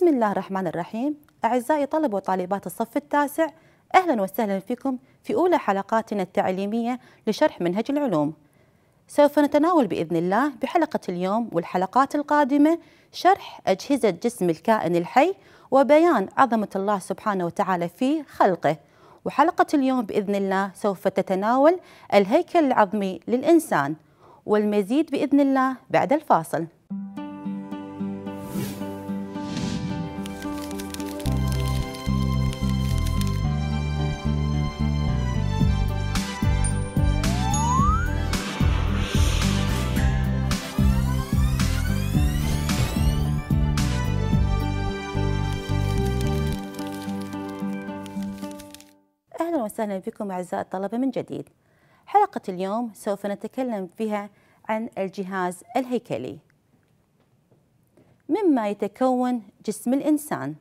بسم الله الرحمن الرحيم أعزائي طلب وطالبات الصف التاسع أهلا وسهلا فيكم في أولى حلقاتنا التعليمية لشرح منهج العلوم سوف نتناول بإذن الله بحلقة اليوم والحلقات القادمة شرح أجهزة جسم الكائن الحي وبيان عظمة الله سبحانه وتعالى في خلقه وحلقة اليوم بإذن الله سوف تتناول الهيكل العظمي للإنسان والمزيد بإذن الله بعد الفاصل أهلا وسهلا بكم أعزائي الطلبة من جديد حلقة اليوم سوف نتكلم فيها عن الجهاز الهيكلي مما يتكون جسم الإنسان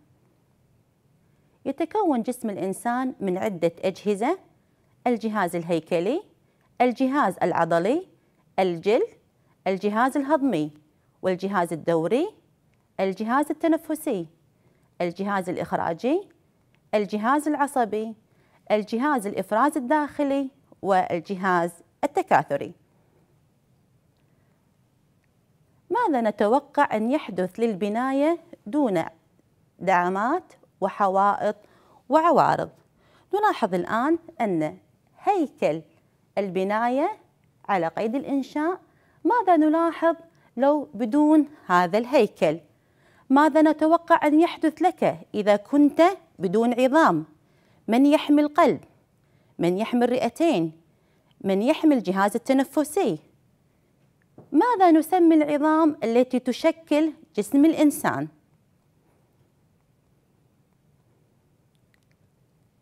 يتكون جسم الإنسان من عدة أجهزة الجهاز الهيكلي الجهاز العضلي الجلد الجهاز الهضمي والجهاز الدوري الجهاز التنفسي الجهاز الإخراجي الجهاز العصبي الجهاز الإفراز الداخلي والجهاز التكاثري ماذا نتوقع أن يحدث للبناية دون دعامات وحوائط وعوارض نلاحظ الآن أن هيكل البناية على قيد الإنشاء ماذا نلاحظ لو بدون هذا الهيكل ماذا نتوقع أن يحدث لك إذا كنت بدون عظام من يحمي القلب من يحمي الرئتين من يحمي الجهاز التنفسي ماذا نسمي العظام التي تشكل جسم الإنسان؟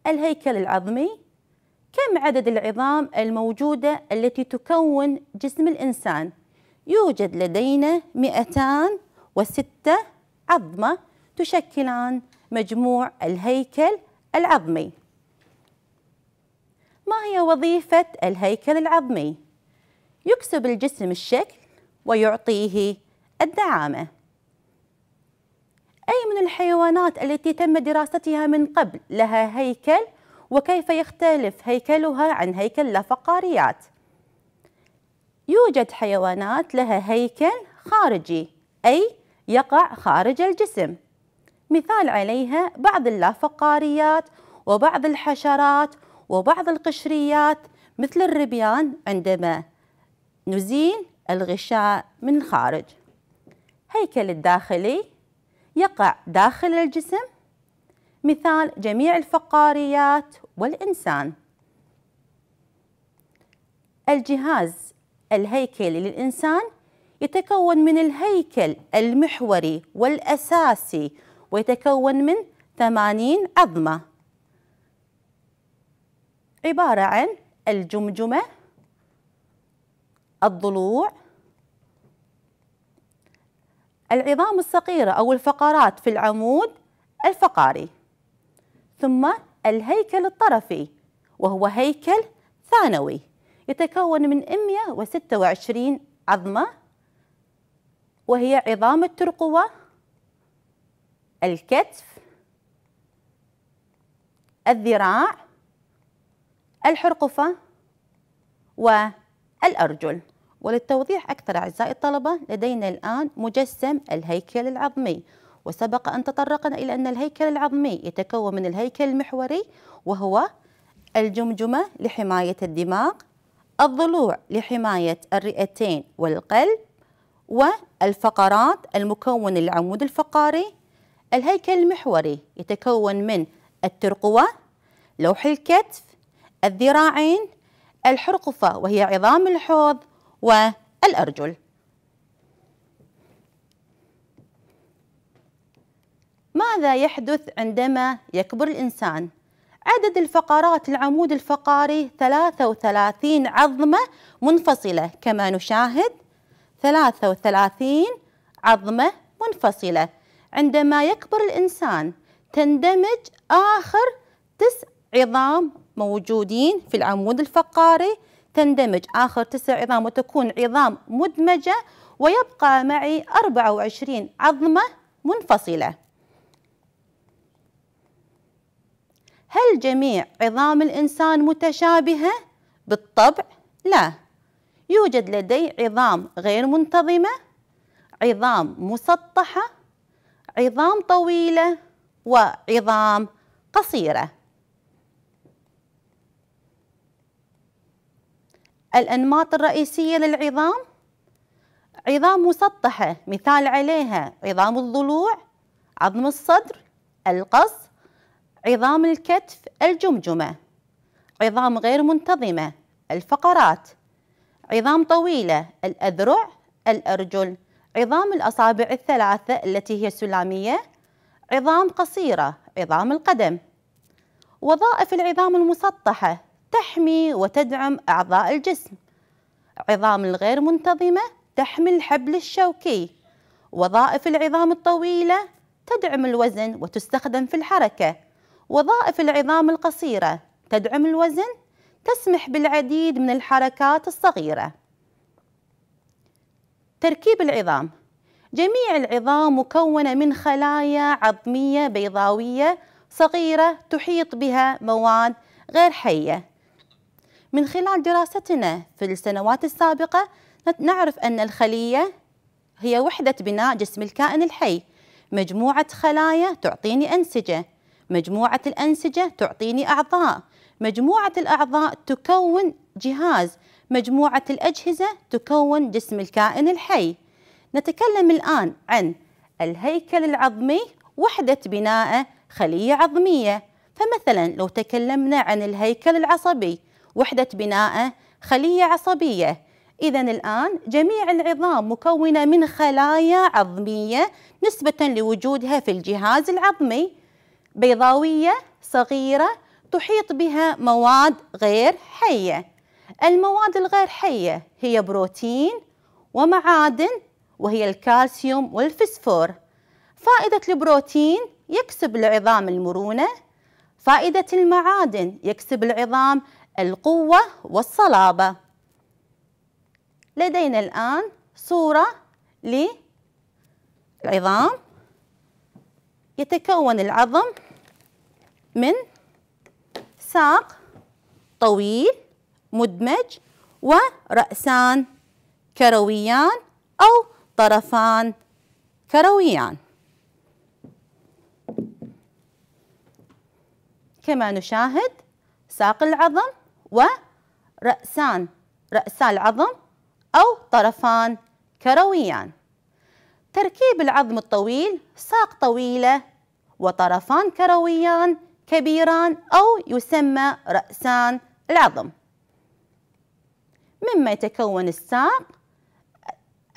الهيكل العظمي كم عدد العظام الموجودة التي تكون جسم الإنسان؟ يوجد لدينا 206 عظمة تشكلان مجموع الهيكل العظمي ما هي وظيفة الهيكل العظمي؟ يكسب الجسم الشكل ويعطيه الدعامة أي من الحيوانات التي تم دراستها من قبل لها هيكل وكيف يختلف هيكلها عن هيكل الفقاريات يوجد حيوانات لها هيكل خارجي أي يقع خارج الجسم مثال عليها بعض اللافقاريات وبعض الحشرات وبعض القشريات مثل الربيان عندما نزيل الغشاء من الخارج هيكل الداخلي يقع داخل الجسم مثال جميع الفقاريات والإنسان الجهاز الهيكلي للإنسان يتكون من الهيكل المحوري والأساسي ويتكون من 80 عظمة عبارة عن الجمجمة الضلوع العظام الصغيرة أو الفقرات في العمود الفقاري ثم الهيكل الطرفي وهو هيكل ثانوي يتكون من 126 عظمة وهي عظام الترقوة الكتف الذراع الحرقفة والأرجل وللتوضيح أكثر أعزائي الطلبة لدينا الآن مجسم الهيكل العظمي وسبق أن تطرقنا إلى أن الهيكل العظمي يتكون من الهيكل المحوري وهو الجمجمة لحماية الدماغ الضلوع لحماية الرئتين والقلب والفقرات المكون العمود الفقري الهيكل المحوري يتكون من الترقوة لوح الكتف الذراعين الحرقفة وهي عظام الحوض والأرجل ماذا يحدث عندما يكبر الإنسان؟ عدد الفقرات العمود الفقري 33 عظمة منفصلة كما نشاهد 33 عظمة منفصلة عندما يكبر الإنسان تندمج آخر تسع عظام موجودين في العمود الفقاري تندمج آخر تسع عظام وتكون عظام مدمجة ويبقى معي 24 عظمة منفصلة هل جميع عظام الإنسان متشابهة؟ بالطبع لا يوجد لدي عظام غير منتظمة عظام مسطحة عظام طويلة وعظام قصيرة الأنماط الرئيسية للعظام عظام مسطحة مثال عليها عظام الضلوع عظم الصدر القص عظام الكتف الجمجمة عظام غير منتظمة الفقرات عظام طويلة الأذرع الأرجل عظام الأصابع الثلاثة التي هي سلامية عظام قصيرة عظام القدم وظائف العظام المسطحة تحمي وتدعم أعضاء الجسم عظام الغير منتظمة تحمي الحبل الشوكي وظائف العظام الطويلة تدعم الوزن وتستخدم في الحركة وظائف العظام القصيرة تدعم الوزن تسمح بالعديد من الحركات الصغيرة تركيب العظام جميع العظام مكونة من خلايا عظمية بيضاوية صغيرة تحيط بها مواد غير حية من خلال دراستنا في السنوات السابقة نعرف أن الخلية هي وحدة بناء جسم الكائن الحي مجموعة خلايا تعطيني أنسجة مجموعة الأنسجة تعطيني أعضاء مجموعة الأعضاء تكون جهاز مجموعة الأجهزة تكون جسم الكائن الحي نتكلم الآن عن الهيكل العظمي وحدة بناء خلية عظمية فمثلا لو تكلمنا عن الهيكل العصبي وحدة بناء خلية عصبية إذا الآن جميع العظام مكونة من خلايا عظمية نسبة لوجودها في الجهاز العظمي بيضاوية صغيرة تحيط بها مواد غير حية المواد الغير حية هي بروتين ومعادن وهي الكالسيوم والفسفور فائدة البروتين يكسب العظام المرونة فائدة المعادن يكسب العظام القوة والصلابة لدينا الآن صورة للعظام يتكون العظم من ساق طويل مدمج ورأسان كرويان أو طرفان كرويان كما نشاهد ساق العظم ورأسان رأسا العظم أو طرفان كرويان تركيب العظم الطويل ساق طويلة وطرفان كرويان كبيران أو يسمى رأسان العظم مما يتكون الساق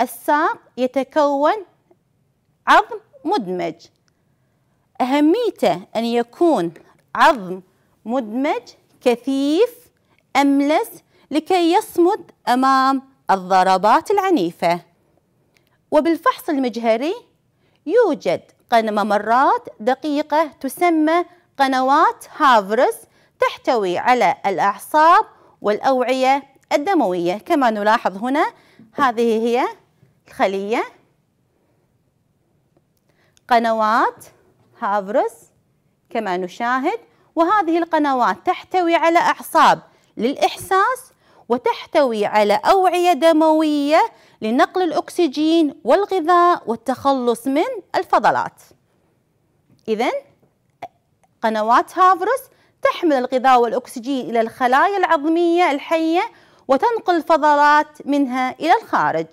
الساق يتكون عظم مدمج أهميته أن يكون عظم مدمج كثيف أملس لكي يصمد أمام الضربات العنيفة وبالفحص المجهري يوجد ممرات دقيقة تسمى قنوات هافرس تحتوي على الأعصاب والأوعية الدموية كما نلاحظ هنا هذه هي الخلية قنوات هافرس كما نشاهد وهذه القنوات تحتوي على أعصاب للإحساس وتحتوي على أوعية دموية لنقل الأكسجين والغذاء والتخلص من الفضلات إذا قنوات هافرس تحمل الغذاء والأكسجين إلى الخلايا العظمية الحية وتنقل الفضلات منها إلى الخارج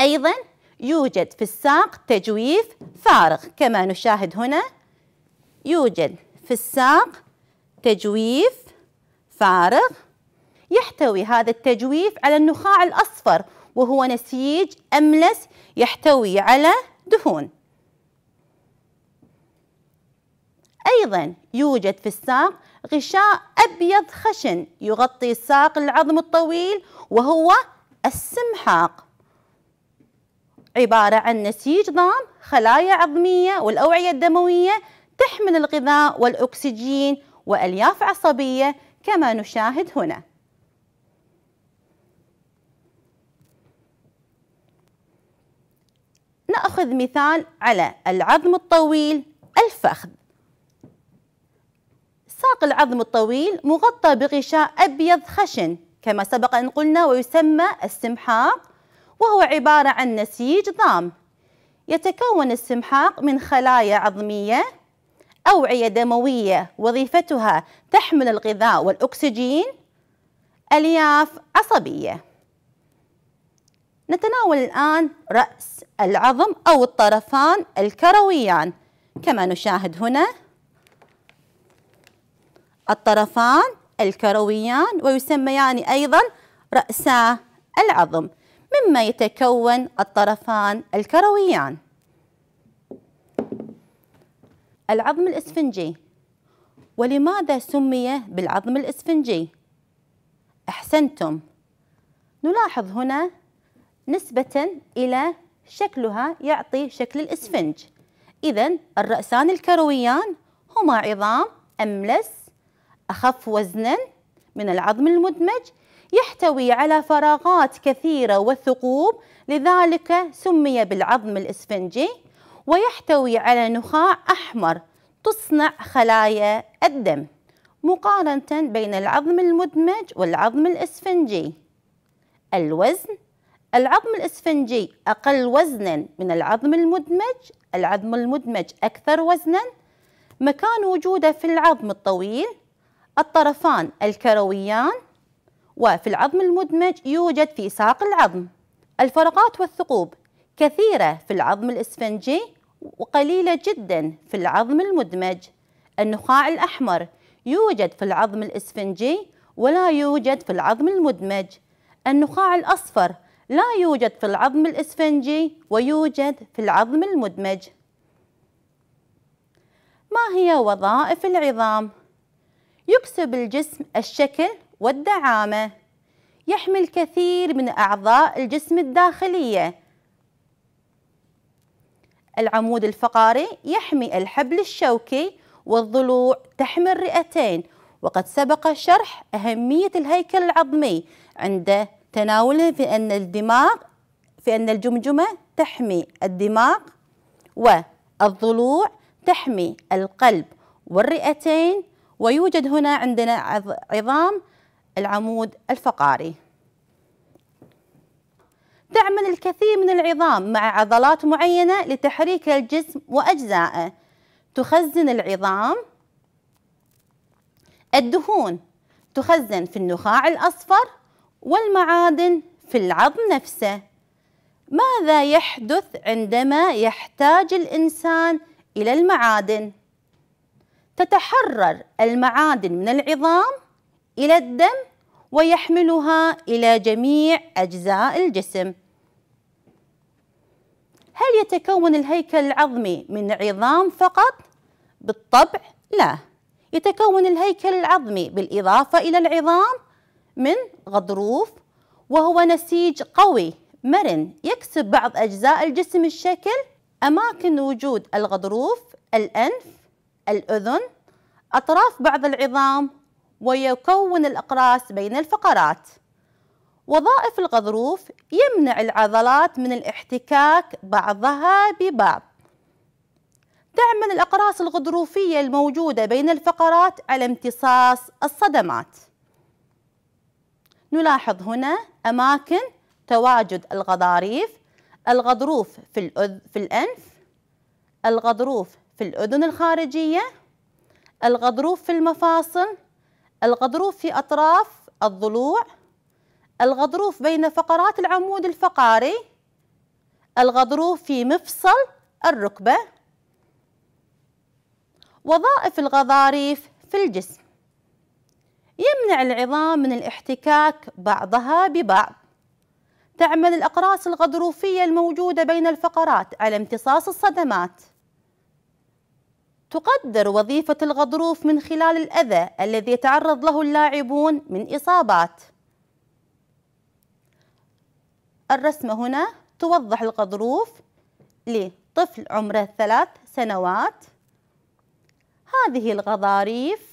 أيضا يوجد في الساق تجويف فارغ كما نشاهد هنا يوجد في الساق تجويف فارغ يحتوي هذا التجويف على النخاع الأصفر وهو نسيج أملس يحتوي على دهون أيضا يوجد في الساق غشاء أبيض خشن يغطي ساق العظم الطويل وهو السمحاق عبارة عن نسيج ضام خلايا عظمية والأوعية الدموية تحمل الغذاء والأكسجين وألياف عصبية كما نشاهد هنا نأخذ مثال على العظم الطويل الفخذ ساق العظم الطويل مغطى بغشاء أبيض خشن كما سبق أن قلنا ويسمى السمحاق وهو عبارة عن نسيج ضام يتكون السمحاق من خلايا عظمية أوعية دموية وظيفتها تحمل الغذاء والأكسجين ألياف عصبية نتناول الآن رأس العظم أو الطرفان الكرويان كما نشاهد هنا الطرفان الكرويان ويسميان يعني أيضا رأسا العظم مما يتكون الطرفان الكرويان العظم الإسفنجي ولماذا سمي بالعظم الإسفنجي؟ أحسنتم نلاحظ هنا نسبة إلى شكلها يعطي شكل الإسفنج إذا الرأسان الكرويان هما عظام أملس أخف وزنا من العظم المدمج يحتوي على فراغات كثيرة وثقوب لذلك سمي بالعظم الإسفنجي ويحتوي على نخاع أحمر تصنع خلايا الدم مقارنة بين العظم المدمج والعظم الإسفنجي الوزن العظم الإسفنجي أقل وزنا من العظم المدمج العظم المدمج أكثر وزنا مكان وجوده في العظم الطويل الطرفان الكرويان وفي العظم المدمج يوجد في ساق العظم الفرقات والثقوب كثيرة في العظم الإسفنجي وقليلة جدا في العظم المدمج النخاع الأحمر يوجد في العظم الإسفنجي ولا يوجد في العظم المدمج النخاع الأصفر لا يوجد في العظم الإسفنجي ويوجد في العظم المدمج ما هي وظائف العظام؟ يكسب الجسم الشكل والدعامة يحمل كثير من أعضاء الجسم الداخلية العمود الفقري يحمي الحبل الشوكي والضلوع تحمي الرئتين وقد سبق شرح أهمية الهيكل العظمي عند تناوله في أن الدماغ في أن الجمجمة تحمي الدماغ والضلوع تحمي القلب والرئتين ويوجد هنا عندنا عظام العمود الفقاري تعمل الكثير من العظام مع عضلات معينة لتحريك الجسم وأجزائه تخزن العظام الدهون تخزن في النخاع الأصفر والمعادن في العظم نفسه ماذا يحدث عندما يحتاج الإنسان إلى المعادن؟ تتحرر المعادن من العظام إلى الدم ويحملها إلى جميع أجزاء الجسم هل يتكون الهيكل العظمي من عظام فقط؟ بالطبع لا يتكون الهيكل العظمي بالإضافة إلى العظام من غضروف وهو نسيج قوي مرن يكسب بعض أجزاء الجسم الشكل أماكن وجود الغضروف الأنف الأذن أطراف بعض العظام ويكون الأقراص بين الفقرات وظائف الغضروف يمنع العضلات من الاحتكاك بعضها ببعض تعمل الأقراص الغضروفية الموجودة بين الفقرات على امتصاص الصدمات نلاحظ هنا أماكن تواجد الغضاريف الغضروف في, في الأنف الغضروف في الأذن الخارجية الغضروف في المفاصل الغضروف في أطراف الضلوع الغضروف بين فقرات العمود الفقاري الغضروف في مفصل الركبة وظائف الغضاريف في الجسم يمنع العظام من الاحتكاك بعضها ببعض تعمل الأقراص الغضروفية الموجودة بين الفقرات على امتصاص الصدمات تقدر وظيفة الغضروف من خلال الأذى الذي يتعرض له اللاعبون من إصابات الرسمة هنا توضح الغضروف لطفل عمره ثلاث سنوات هذه الغضاريف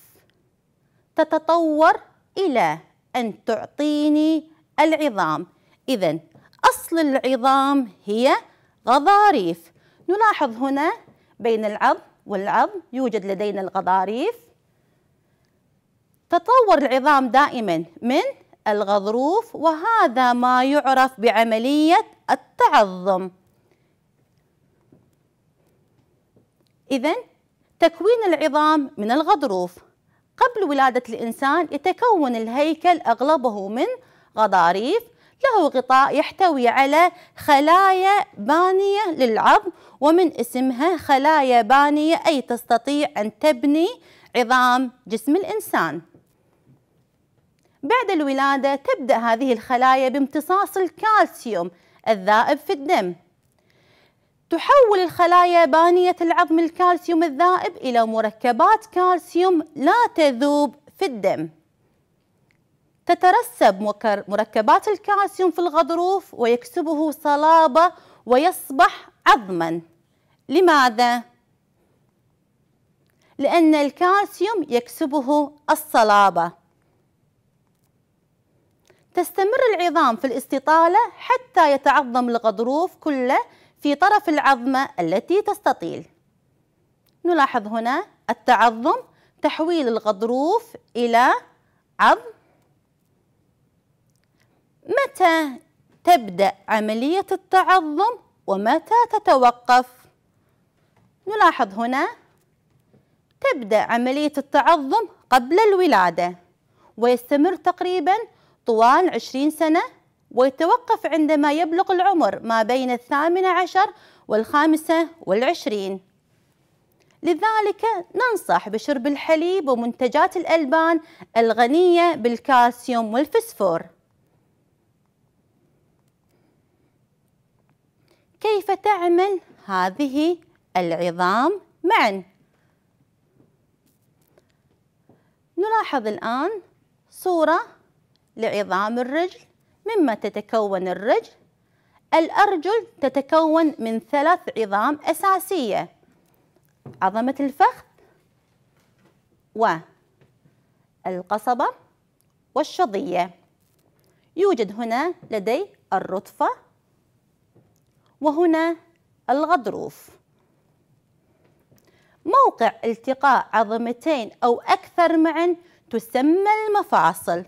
تتطور إلى أن تعطيني العظام إذا أصل العظام هي غضاريف نلاحظ هنا بين العظم والعظم يوجد لدينا الغضاريف تطور العظام دائما من الغضروف وهذا ما يعرف بعملية التعظم إذا تكوين العظام من الغضروف قبل ولادة الإنسان يتكون الهيكل أغلبه من غضاريف له غطاء يحتوي على خلايا بانية للعظم ومن اسمها خلايا بانية أي تستطيع أن تبني عظام جسم الإنسان بعد الولادة تبدأ هذه الخلايا بامتصاص الكالسيوم الذائب في الدم تحول الخلايا بانية العظم الكالسيوم الذائب إلى مركبات كالسيوم لا تذوب في الدم تترسب مركبات الكالسيوم في الغضروف ويكسبه صلابة ويصبح عظما لماذا؟ لأن الكالسيوم يكسبه الصلابة تستمر العظام في الاستطالة حتى يتعظم الغضروف كله في طرف العظمة التي تستطيل نلاحظ هنا التعظم تحويل الغضروف إلى عظم متى تبدأ عملية التعظم ومتى تتوقف؟ نلاحظ هنا تبدأ عملية التعظم قبل الولادة ويستمر تقريبا طوال عشرين سنة ويتوقف عندما يبلغ العمر ما بين الثامنة عشر والخامسة والعشرين لذلك ننصح بشرب الحليب ومنتجات الألبان الغنية بالكالسيوم والفسفور كيف تعمل هذه العظام معا نلاحظ الآن صورة لعظام الرجل مما تتكون الرجل الأرجل تتكون من ثلاث عظام أساسية عظمة الفخذ والقصبة والشظية يوجد هنا لدي الرطفة وهنا الغضروف موقع التقاء عظمتين أو أكثر معا تسمى المفاصل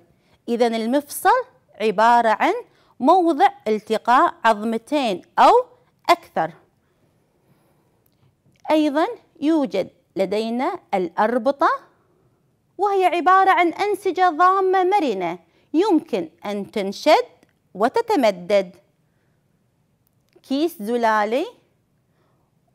إذا المفصل عبارة عن موضع التقاء عظمتين أو أكثر أيضا يوجد لدينا الأربطة وهي عبارة عن أنسجة ضامة مرنة يمكن أن تنشد وتتمدد كيس زلالي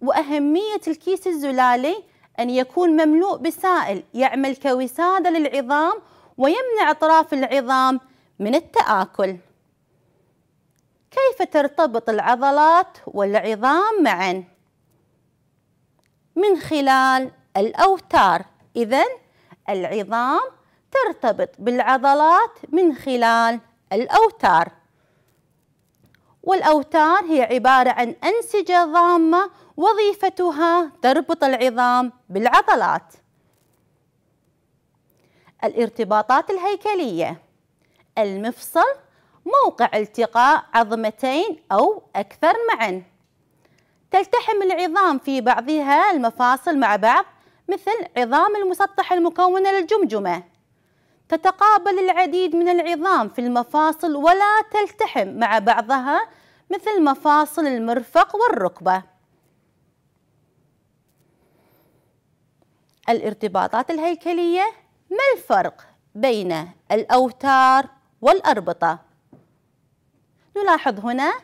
وأهمية الكيس الزلالي أن يكون مملوء بسائل يعمل كوسادة للعظام ويمنع أطراف العظام من التآكل كيف ترتبط العضلات والعظام معا؟ من خلال الأوتار إذا العظام ترتبط بالعضلات من خلال الأوتار والأوتار هي عبارة عن أنسجة ضامة وظيفتها تربط العظام بالعضلات الارتباطات الهيكلية المفصل موقع التقاء عظمتين أو أكثر معا تلتحم العظام في بعضها المفاصل مع بعض مثل عظام المسطح المكونة للجمجمة تتقابل العديد من العظام في المفاصل ولا تلتحم مع بعضها مثل مفاصل المرفق والركبة الارتباطات الهيكلية ما الفرق بين الأوتار والأربطة؟ نلاحظ هنا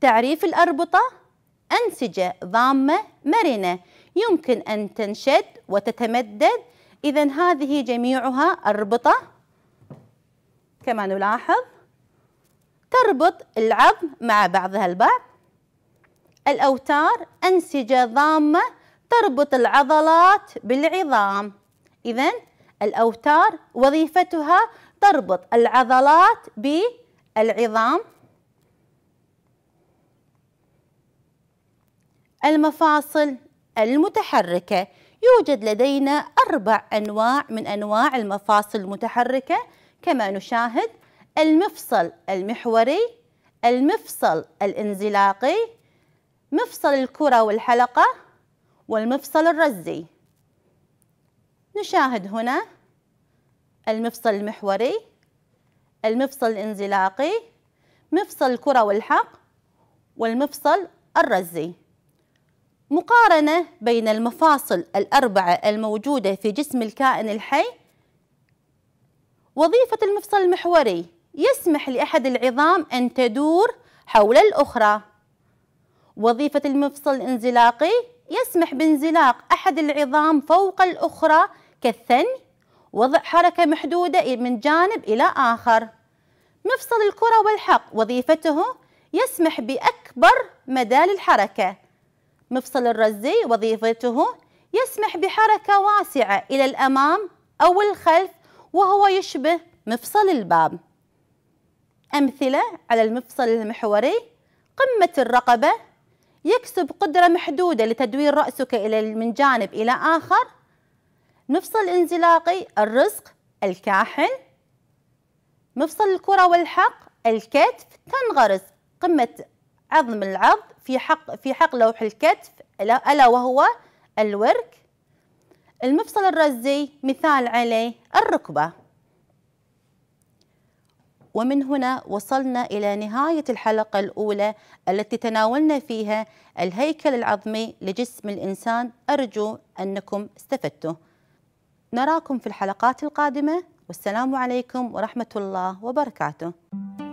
تعريف الأربطة أنسجة ضامة مرنة يمكن أن تنشد وتتمدد إذا هذه جميعها أربطة كما نلاحظ تربط العظم مع بعضها البعض الأوتار أنسجة ضامة تربط العضلات بالعظام إذا الأوتار وظيفتها تربط العضلات بالعظام المفاصل المتحركة يوجد لدينا أربع أنواع من أنواع المفاصل المتحركة كما نشاهد المفصل المحوري المفصل الانزلاقي مفصل الكرة والحلقة والمفصل الرزي نشاهد هنا المفصل المحوري المفصل الانزلاقي مفصل الكرة والحق والمفصل الرزي مقارنة بين المفاصل الأربعة الموجودة في جسم الكائن الحي وظيفة المفصل المحوري يسمح لأحد العظام أن تدور حول الأخرى وظيفة المفصل الانزلاقي يسمح بانزلاق أحد العظام فوق الأخرى كالثني وضع حركة محدودة من جانب إلى آخر مفصل الكرة والحق وظيفته يسمح بأكبر مدى للحركة مفصل الرزي وظيفته يسمح بحركة واسعة إلى الأمام أو الخلف وهو يشبه مفصل الباب أمثلة على المفصل المحوري قمة الرقبة يكسب قدرة محدودة لتدوير رأسك إلى من جانب إلى آخر مفصل انزلاقي الرزق الكاحل مفصل الكرة والحق الكتف تنغرس قمة عظم العض في حق في حق لوح الكتف ألا وهو الورك المفصل الرزي مثال عليه الركبة ومن هنا وصلنا إلى نهاية الحلقة الأولى التي تناولنا فيها الهيكل العظمي لجسم الإنسان أرجو أنكم استفدتم نراكم في الحلقات القادمة والسلام عليكم ورحمة الله وبركاته